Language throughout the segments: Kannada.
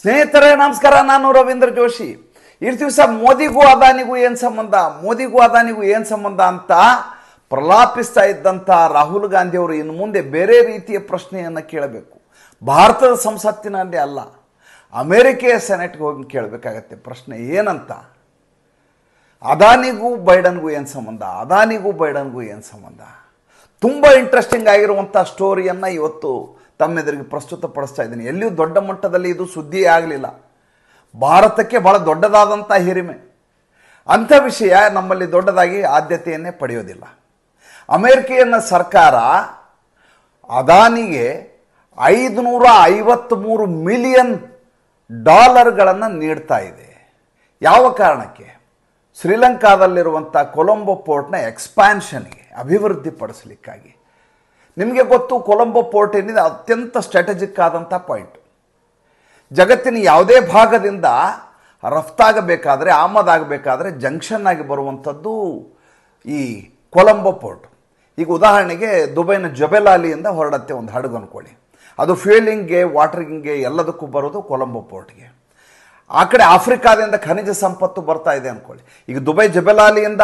ಸ್ನೇಹಿತರೇ ನಮಸ್ಕಾರ ನಾನು ರವೀಂದ್ರ ಜೋಶಿ ಈ ದಿವಸ ಮೋದಿಗೂ ಅದಾನಿಗೂ ಏನು ಸಂಬಂಧ ಮೋದಿಗೂ ಅದಾನಿಗೂ ಏನು ಸಂಬಂಧ ಅಂತ ಪ್ರಲಾಪಿಸ್ತಾ ಇದ್ದಂಥ ರಾಹುಲ್ ಅವರು ಇನ್ನು ಮುಂದೆ ಬೇರೆ ರೀತಿಯ ಪ್ರಶ್ನೆಯನ್ನು ಕೇಳಬೇಕು ಭಾರತದ ಸಂಸತ್ತಿನಲ್ಲಿ ಅಲ್ಲ ಅಮೇರಿಕೆಯ ಸೆನೆಟ್ಗೆ ಹೋಗಿ ಕೇಳಬೇಕಾಗತ್ತೆ ಪ್ರಶ್ನೆ ಏನಂತ ಅದಾನಿಗೂ ಬೈಡನ್ಗೂ ಏನು ಸಂಬಂಧ ಅದಾನಿಗೂ ಬೈಡನ್ಗೂ ಏನು ಸಂಬಂಧ ತುಂಬ ಇಂಟ್ರೆಸ್ಟಿಂಗ್ ಆಗಿರುವಂಥ ಸ್ಟೋರಿಯನ್ನು ಇವತ್ತು ತಮ್ಮೆದುರಿಗೆ ಪ್ರಸ್ತುತಪಡಿಸ್ತಾ ಇದ್ದೀನಿ ಎಲ್ಲಿಯೂ ದೊಡ್ಡ ಮಟ್ಟದಲ್ಲಿ ಇದು ಸುದ್ದಿ ಆಗಲಿಲ್ಲ ಭಾರತಕ್ಕೆ ಬಹಳ ದೊಡ್ಡದಾದಂಥ ಹಿರಿಮೆ ಅಂಥ ವಿಷಯ ನಮ್ಮಲ್ಲಿ ದೊಡ್ಡದಾಗಿ ಆದ್ಯತೆಯನ್ನೇ ಪಡೆಯೋದಿಲ್ಲ ಅಮೇರಿಕೆಯನ್ನ ಸರ್ಕಾರ ಅದಾನಿಗೆ ಐದುನೂರ ಐವತ್ತ್ಮೂರು ಮಿಲಿಯನ್ ಡಾಲರ್ಗಳನ್ನು ನೀಡ್ತಾ ಇದೆ ಯಾವ ಕಾರಣಕ್ಕೆ ಶ್ರೀಲಂಕಾದಲ್ಲಿರುವಂಥ ಕೊಲಂಬೋ ಪೋರ್ಟ್ನ ಎಕ್ಸ್ಪ್ಯಾನ್ಷನ್ಗೆ ಅಭಿವೃದ್ಧಿಪಡಿಸಲಿಕ್ಕಾಗಿ ನಿಮಗೆ ಗೊತ್ತು ಕೊಲಂಬೋ ಪೋರ್ಟ್ ಏನಿದೆ ಅತ್ಯಂತ ಸ್ಟ್ರಾಟಜಿಕ್ ಆದಂಥ ಪಾಯಿಂಟ್ ಜಗತ್ತಿನ ಯಾವುದೇ ಭಾಗದಿಂದ ರಫ್ತಾಗಬೇಕಾದರೆ ಆಮದಾಗಬೇಕಾದ್ರೆ ಜಂಕ್ಷನ್ ಆಗಿ ಬರುವಂಥದ್ದು ಈ ಕೊಲಂಬೋ ಪೋರ್ಟ್ ಈಗ ಉದಾಹರಣೆಗೆ ದುಬೈನ ಜೊಬೆಲಾಲಿಯಿಂದ ಹೊರಡತ್ತೆ ಒಂದು ಹಡಗು ಅಂದ್ಕೊಳ್ಳಿ ಅದು ಫ್ಯೂಲಿಂಗ್ಗೆ ವಾಟರಿಂಗ್ಗೆ ಎಲ್ಲದಕ್ಕೂ ಬರೋದು ಕೊಲಂಬೋ ಪೋರ್ಟ್ಗೆ ಆ ಕಡೆ ಆಫ್ರಿಕಾದಿಂದ ಖನಿಜ ಸಂಪತ್ತು ಬರ್ತಾ ಇದೆ ಅಂದ್ಕೊಳ್ಳಿ ಈಗ ದುಬೈ ಜಬೆಲಾಲಿಯಿಂದ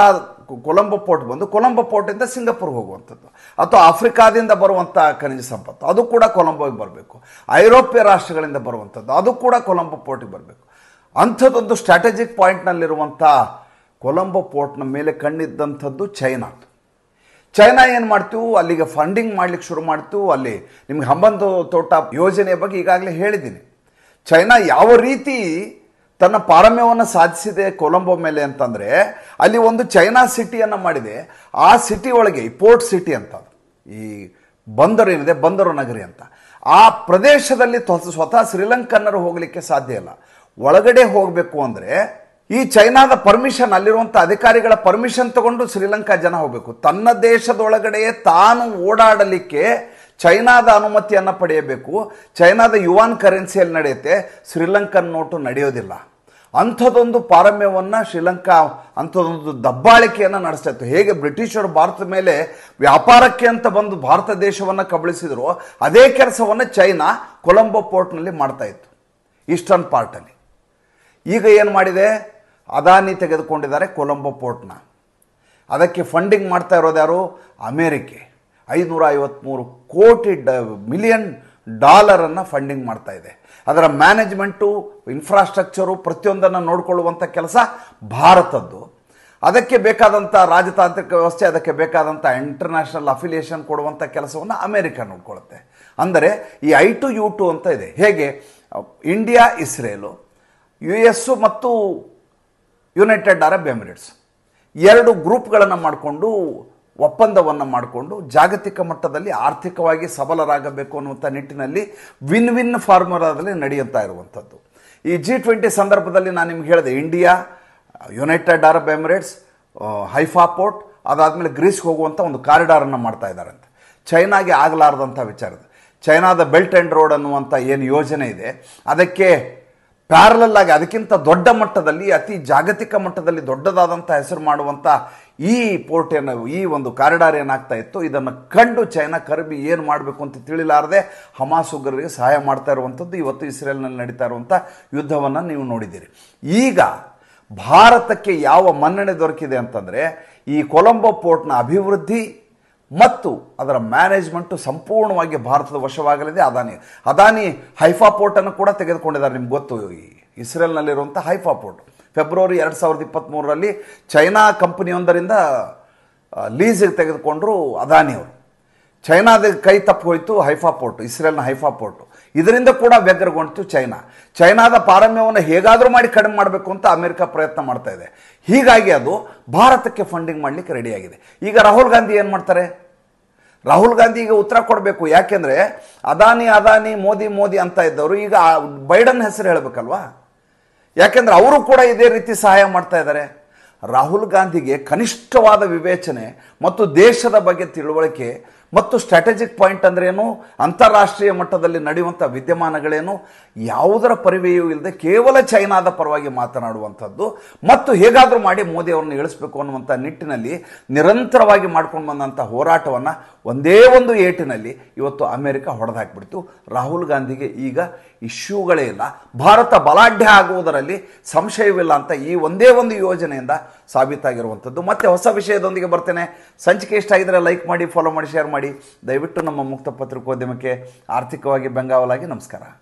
ಕೊಲಂಬೋ ಪೋರ್ಟ್ ಬಂದು ಕೊಲಂಬೋ ಪೋರ್ಟಿಂದ ಸಿಂಗಾಪುರ್ಗೆ ಹೋಗುವಂಥದ್ದು ಅಥವಾ ಆಫ್ರಿಕಾದಿಂದ ಬರುವಂಥ ಖನಿಜ ಸಂಪತ್ತು ಅದು ಕೂಡ ಕೊಲಂಬೋಗೆ ಬರಬೇಕು ಐರೋಪ್ಯ ರಾಷ್ಟ್ರಗಳಿಂದ ಬರುವಂಥದ್ದು ಅದು ಕೂಡ ಕೊಲಂಬೋ ಪೋರ್ಟಿಗೆ ಬರಬೇಕು ಅಂಥದ್ದೊಂದು ಸ್ಟ್ರಾಟಜಿಕ್ ಪಾಯಿಂಟ್ನಲ್ಲಿರುವಂಥ ಕೊಲಂಬೋ ಪೋರ್ಟ್ನ ಮೇಲೆ ಕಣ್ಣಿದ್ದಂಥದ್ದು ಚೈನಾ ಚೈನಾ ಏನು ಮಾಡ್ತೀವಿ ಅಲ್ಲಿಗೆ ಫಂಡಿಂಗ್ ಮಾಡಲಿಕ್ಕೆ ಶುರು ಮಾಡ್ತೀವಿ ಅಲ್ಲಿ ನಿಮ್ಗೆ ಹಂಬಂದು ತೋಟ ಯೋಜನೆಯ ಬಗ್ಗೆ ಈಗಾಗಲೇ ಹೇಳಿದ್ದೀನಿ ಚೈನಾ ಯಾವ ರೀತಿ ತನ್ನ ಪಾರಮ್ಯವನ್ನು ಸಾಧಿಸಿದೆ ಕೊಲಂಬೋ ಮೇಲೆ ಅಂತಂದರೆ ಅಲ್ಲಿ ಒಂದು ಚೈನಾ ಸಿಟಿಯನ್ನು ಮಾಡಿದೆ ಆ ಸಿಟಿ ಒಳಗೆ ಪೋರ್ಟ್ ಸಿಟಿ ಅಂತ ಈ ಬಂದರು ಏನಿದೆ ಬಂದರು ನಗರಿ ಅಂತ ಆ ಪ್ರದೇಶದಲ್ಲಿ ಸ್ವತಃ ಶ್ರೀಲಂಕನ್ನರು ಹೋಗಲಿಕ್ಕೆ ಸಾಧ್ಯ ಇಲ್ಲ ಒಳಗಡೆ ಹೋಗಬೇಕು ಅಂದರೆ ಈ ಚೈನಾದ ಪರ್ಮಿಷನ್ ಅಲ್ಲಿರುವಂಥ ಅಧಿಕಾರಿಗಳ ಪರ್ಮಿಷನ್ ತಗೊಂಡು ಶ್ರೀಲಂಕಾ ಜನ ಹೋಗಬೇಕು ತನ್ನ ದೇಶದೊಳಗಡೆಯೇ ತಾನು ಓಡಾಡಲಿಕ್ಕೆ ಚೈನಾದ ಅನುಮತಿಯನ್ನು ಪಡೆಯಬೇಕು ಚೈನಾದ ಯುವಾನ್ ಕರೆನ್ಸಿಯಲ್ಲಿ ನಡೆಯುತ್ತೆ ಶ್ರೀಲಂಕನ್ ನೋಟು ನಡೆಯೋದಿಲ್ಲ ಅಂಥದ್ದೊಂದು ಪಾರಮ್ಯವನ್ನು ಶ್ರೀಲಂಕಾ ಅಂಥದ್ದೊಂದು ದಬ್ಬಾಳಿಕೆಯನ್ನು ನಡೆಸ್ತಾ ಇತ್ತು ಹೇಗೆ ಬ್ರಿಟಿಷರು ಭಾರತದ ಮೇಲೆ ವ್ಯಾಪಾರಕ್ಕೆ ಅಂತ ಬಂದು ಭಾರತ ದೇಶವನ್ನು ಕಬಳಿಸಿದ್ರು ಅದೇ ಕೆಲಸವನ್ನು ಚೈನಾ ಕೊಲಂಬೋ ಪೋರ್ಟ್ನಲ್ಲಿ ಮಾಡ್ತಾ ಇತ್ತು ಈಸ್ಟರ್ನ್ ಪಾರ್ಟಲ್ಲಿ ಈಗ ಏನು ಮಾಡಿದೆ ಅದಾನಿ ತೆಗೆದುಕೊಂಡಿದ್ದಾರೆ ಕೊಲಂಬೋ ಪೋರ್ಟ್ನ ಅದಕ್ಕೆ ಫಂಡಿಂಗ್ ಮಾಡ್ತಾ ಇರೋದು ಯಾರು ಅಮೇರಿಕೆ ಐದುನೂರ ಐವತ್ತ್ಮೂರು ಕೋಟಿ ಡ ಮಿಲಿಯನ್ ಡಾಲರನ್ನು ಫಂಡಿಂಗ್ ಮಾಡ್ತಾ ಇದೆ ಅದರ ಮ್ಯಾನೇಜ್ಮೆಂಟು ಇನ್ಫ್ರಾಸ್ಟ್ರಕ್ಚರು ಪ್ರತಿಯೊಂದನ್ನು ನೋಡಿಕೊಳ್ಳುವಂಥ ಕೆಲಸ ಭಾರತದ್ದು ಅದಕ್ಕೆ ಬೇಕಾದಂಥ ರಾಜತಾಂತ್ರಿಕ ವ್ಯವಸ್ಥೆ ಅದಕ್ಕೆ ಬೇಕಾದಂಥ ಇಂಟರ್ನ್ಯಾಷನಲ್ ಅಫಿಲಿಯೇಷನ್ ಕೊಡುವಂಥ ಕೆಲಸವನ್ನು ಅಮೇರಿಕ ನೋಡ್ಕೊಳ್ಳುತ್ತೆ ಅಂದರೆ ಈ ಐ ಟು ಯು ಟು ಅಂತ ಇದೆ ಹೇಗೆ ಇಂಡಿಯಾ ಇಸ್ರೇಲು ಯು ಎಸ್ಸು ಮತ್ತು ಯುನೈಟೆಡ್ ಅರಬ್ ಎಮಿರೇಟ್ಸ್ ಎರಡು ಗ್ರೂಪ್ಗಳನ್ನು ಮಾಡಿಕೊಂಡು ಒಪ್ಪಂದವನ್ನು ಮಾಡಿಕೊಂಡು ಜಾಗತಿಕ ಮಟ್ಟದಲ್ಲಿ ಆರ್ಥಿಕವಾಗಿ ಸಬಲರಾಗಬೇಕು ಅನ್ನುವಂಥ ನಿಟ್ಟಿನಲ್ಲಿ ವಿನ್ ವಿನ್ ಫಾರ್ಮುಲಾದಲ್ಲಿ ನಡೆಯುತ್ತಾ ಇರುವಂಥದ್ದು ಈ ಜಿ ಟ್ವೆಂಟಿ ಸಂದರ್ಭದಲ್ಲಿ ನಾನು ನಿಮ್ಗೆ ಹೇಳಿದೆ India United Arab Emirates Haifa port ಅದಾದಮೇಲೆ ಗ್ರೀಸ್ಗೆ ಹೋಗುವಂಥ ಒಂದು ಕಾರಿಡಾರನ್ನು ಮಾಡ್ತಾ ಇದ್ದಾರೆ ಅಂತ ಚೈನಾಗೆ ಆಗಲಾರದಂಥ ವಿಚಾರ ಚೈನಾದ ಬೆಲ್ಟ್ ಆ್ಯಂಡ್ ರೋಡ್ ಅನ್ನುವಂಥ ಏನು ಯೋಜನೆ ಇದೆ ಅದಕ್ಕೆ ಪ್ಯಾರಲಲ್ಲಾಗಿ ಅದಕ್ಕಿಂತ ದೊಡ್ಡ ಮಟ್ಟದಲ್ಲಿ ಅತಿ ಜಾಗತಿಕ ಮಟ್ಟದಲ್ಲಿ ದೊಡ್ಡದಾದಂಥ ಹೆಸರು ಮಾಡುವಂಥ ಈ ಪೋರ್ಟ್ ಏನು ಈ ಒಂದು ಕಾರಿಡಾರ್ ಏನಾಗ್ತಾ ಇತ್ತು ಇದನ್ನು ಕಂಡು ಚೈನಾ ಕರ್ಬಿ ಏನು ಮಾಡಬೇಕು ಅಂತ ತಿಳಿಲಾರದೆ ಹಮಾಸ್ ಉಗ್ರರಿಗೆ ಸಹಾಯ ಮಾಡ್ತಾ ಇರುವಂಥದ್ದು ಇವತ್ತು ಇಸ್ರೇಲ್ನಲ್ಲಿ ನಡೀತಾ ಇರುವಂಥ ಯುದ್ಧವನ್ನು ನೀವು ನೋಡಿದ್ದೀರಿ ಈಗ ಭಾರತಕ್ಕೆ ಯಾವ ಮನ್ನಣೆ ದೊರಕಿದೆ ಅಂತಂದರೆ ಈ ಕೊಲಂಬೋ ಪೋರ್ಟ್ನ ಅಭಿವೃದ್ಧಿ ಮತ್ತು ಅದರ ಮ್ಯಾನೇಜ್ಮೆಂಟು ಸಂಪೂರ್ಣವಾಗಿ ಭಾರತದ ವಶವಾಗಲಿದೆ ಅದಾನಿ ಅದಾನಿ ಹೈಫಾ ಪೋರ್ಟನ್ನು ಕೂಡ ತೆಗೆದುಕೊಂಡಿದ್ದಾರೆ ನಿಮ್ಗೆ ಗೊತ್ತು ಇಸ್ರೇಲ್ನಲ್ಲಿರುವಂಥ ಹೈಫಾ ಪೋರ್ಟ್ ಫೆಬ್ರವರಿ ಎರಡು ಸಾವಿರದ ಇಪ್ಪತ್ತ್ಮೂರರಲ್ಲಿ ಚೈನಾ ಕಂಪನಿಯೊಂದರಿಂದ ಲೀಸಿಗೆ ತೆಗೆದುಕೊಂಡರು ಅದಾನಿಯವರು ಚೈನಾದ ಕೈ ತಪ್ಪು ಹೋಯಿತು ಹೈಫಾ ಪೋರ್ಟು ಇಸ್ರೇಲ್ನ ಹೈಫಾ ಪೋರ್ಟು ಇದರಿಂದ ಕೂಡ ವ್ಯಗ್ರಗೊಂಡಿತು ಚೈನಾ ಚೈನಾದ ಪಾರಮ್ಯವನ್ನು ಹೇಗಾದರೂ ಮಾಡಿ ಕಡಿಮೆ ಮಾಡಬೇಕು ಅಂತ ಅಮೆರಿಕ ಪ್ರಯತ್ನ ಮಾಡ್ತಾ ಇದೆ ಹೀಗಾಗಿ ಅದು ಭಾರತಕ್ಕೆ ಫಂಡಿಂಗ್ ಮಾಡಲಿಕ್ಕೆ ರೆಡಿಯಾಗಿದೆ ಈಗ ರಾಹುಲ್ ಗಾಂಧಿ ಏನು ಮಾಡ್ತಾರೆ ರಾಹುಲ್ ಗಾಂಧಿ ಈಗ ಉತ್ತರ ಕೊಡಬೇಕು ಯಾಕೆಂದರೆ ಅದಾನಿ ಅದಾನಿ ಮೋದಿ ಮೋದಿ ಅಂತ ಇದ್ದವರು ಈಗ ಬೈಡನ್ ಹೆಸರು ಹೇಳಬೇಕಲ್ವಾ ಯಾಕೆಂದ್ರೆ ಅವರು ಕೂಡ ಇದೇ ರೀತಿ ಸಹಾಯ ಮಾಡ್ತಾ ಇದ್ದಾರೆ ರಾಹುಲ್ ಗಾಂಧಿಗೆ ಕನಿಷ್ಠವಾದ ವಿವೇಚನೆ ಮತ್ತು ದೇಶದ ಬಗ್ಗೆ ತಿಳುವಳಿಕೆ ಮತ್ತು ಸ್ಟ್ರಾಟಜಿಕ್ ಪಾಯಿಂಟ್ ಏನು ಅಂತಾರಾಷ್ಟ್ರೀಯ ಮಟ್ಟದಲ್ಲಿ ನಡೆಯುವಂಥ ವಿದ್ಯಮಾನಗಳೇನು ಯಾವುದರ ಪರಿವೆಯೂ ಇಲ್ಲದೆ ಕೇವಲ ಚೈನಾದ ಪರವಾಗಿ ಮಾತನಾಡುವಂಥದ್ದು ಮತ್ತು ಹೇಗಾದರೂ ಮಾಡಿ ಮೋದಿ ಅವರನ್ನು ಇಳಿಸ್ಬೇಕು ಅನ್ನುವಂಥ ನಿಟ್ಟಿನಲ್ಲಿ ನಿರಂತರವಾಗಿ ಮಾಡ್ಕೊಂಡು ಬಂದಂಥ ಹೋರಾಟವನ್ನು ಒಂದೇ ಒಂದು ಏಟಿನಲ್ಲಿ ಇವತ್ತು ಅಮೆರಿಕ ಹೊಡೆದಾಕಿಬಿಡ್ತು ರಾಹುಲ್ ಗಾಂಧಿಗೆ ಈಗ ಇಶ್ಯೂಗಳೇ ಇಲ್ಲ ಭಾರತ ಬಲಾಢ್ಯ ಆಗುವುದರಲ್ಲಿ ಸಂಶಯವಿಲ್ಲ ಅಂತ ಈ ಒಂದೇ ಒಂದು ಯೋಜನೆಯಿಂದ ಸಾಬೀತಾಗಿರುವಂಥದ್ದು ಮತ್ತೆ ಹೊಸ ವಿಷಯದೊಂದಿಗೆ ಬರ್ತೇನೆ ಸಂಚಿಕೆ ಇಷ್ಟ ಆಗಿದರೆ ಲೈಕ್ ಮಾಡಿ ಫಾಲೋ ಮಾಡಿ ಶೇರ್ ಮಾಡಿ ದಯವಿಟ್ಟು ನಮ್ಮ ಮುಕ್ತ ಪತ್ರಿಕೋದ್ಯಮಕ್ಕೆ ಆರ್ಥಿಕವಾಗಿ ಬೆಂಗಾವಲಾಗಿ ನಮಸ್ಕಾರ